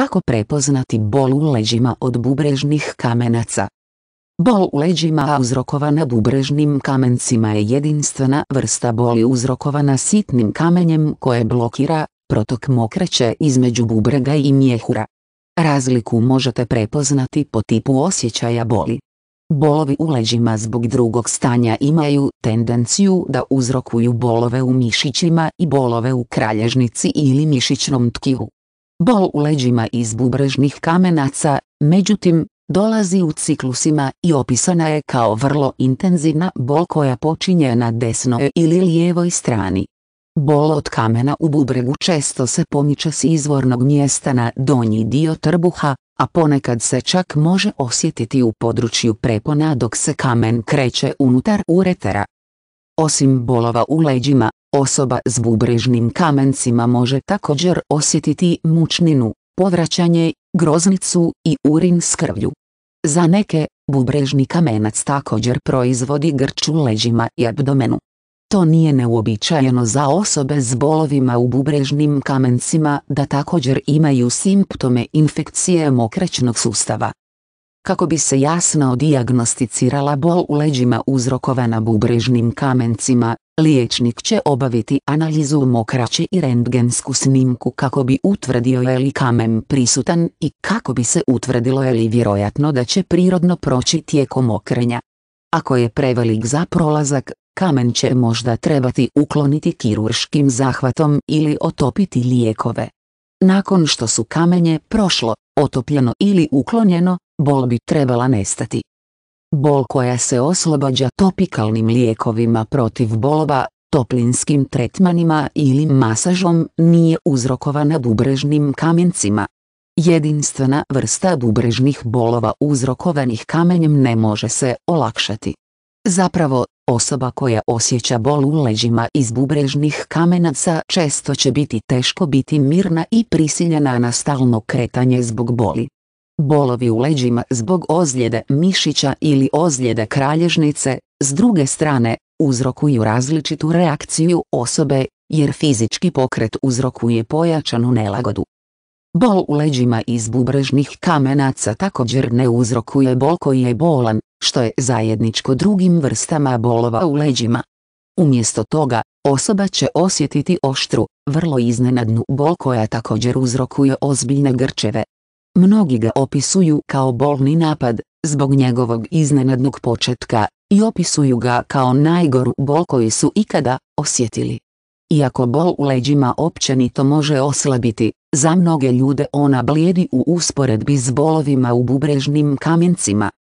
Kako prepoznati bol u leđima od bubrežnih kamenaca? Bol u leđima uzrokovana bubrežnim kamencima je jedinstvena vrsta boli uzrokovana sitnim kamenjem koje blokira protok mokraće između bubrega i mjehura. Razliku možete prepoznati po tipu osjećaja boli. Bolovi u leđima zbog drugog stanja imaju tendenciju da uzrokuju bolove u mišićima i bolove u kralježnici ili mišićnom tkivu bol u leđima iz bubrežnih kamenaca, međutim, dolazi u ciklusima i opisana je kao vrlo intenzivna bol koja počinje na desnoj ili lijevoj strani. Bol od kamena u bubregu često se pomiče s izvornog mjesta na donji dio trbuha, a ponekad se čak može osjetiti u području prepona dok se kamen kreće unutar uretera. Osim bolova u leđima, Osoba s bubrežnim kamencima može također osjetiti mučninu, povraćanje, groznicu i urin s Za neke, bubrežni kamenac također proizvodi grč u leđima i abdomenu. To nije neuobičajeno za osobe s bolovima u bubrežnim kamencima da također imaju simptome infekcije mokrećnog sustava kako bi se jasno dijagnosticirala bol u leđima uzrokovana bubrežnim kamencima, liječnik će obaviti analizu mokraće i rendgensku snimku kako bi utvrdio je li kamen prisutan i kako bi se utvrdilo je li vjerojatno da će prirodno proći tijekom okrenja. Ako je prevelik za prolazak, kamen će možda trebati ukloniti kirurškim zahvatom ili otopiti lijekove. Nakon što su kamenje prošlo, otopljeno ili uklonjeno, Bol bi trebala nestati. Bol koja se oslobađa topikalnim lijekovima protiv bolova, toplinskim tretmanima ili masažom nije uzrokovana bubrežnim kamencima. Jedinstvena vrsta bubrežnih bolova uzrokovanih kamenjem ne može se olakšati. Zapravo, osoba koja osjeća bol u leđima iz bubrežnih kamenaca često će biti teško biti mirna i prisiljena na stalno kretanje zbog boli bolovi u leđima zbog ozljede mišića ili ozljede kralježnice, s druge strane, uzrokuju različitu reakciju osobe, jer fizički pokret uzrokuje pojačanu nelagodu. Bol u leđima iz bubrežnih kamenaca također ne uzrokuje bol koji je bolan, što je zajedničko drugim vrstama bolova u leđima. Umjesto toga, osoba će osjetiti oštru, vrlo iznenadnu bol koja također uzrokuje ozbiljne grčeve, Mnogi ga opisuju kao bolni napad, zbog njegovog iznenadnog početka, i opisuju ga kao najgoru bol koju su ikada osjetili. Iako bol u leđima općenito može oslabiti, za mnoge ljude ona blijedi u usporedbi s bolovima u bubrežnim kamencima,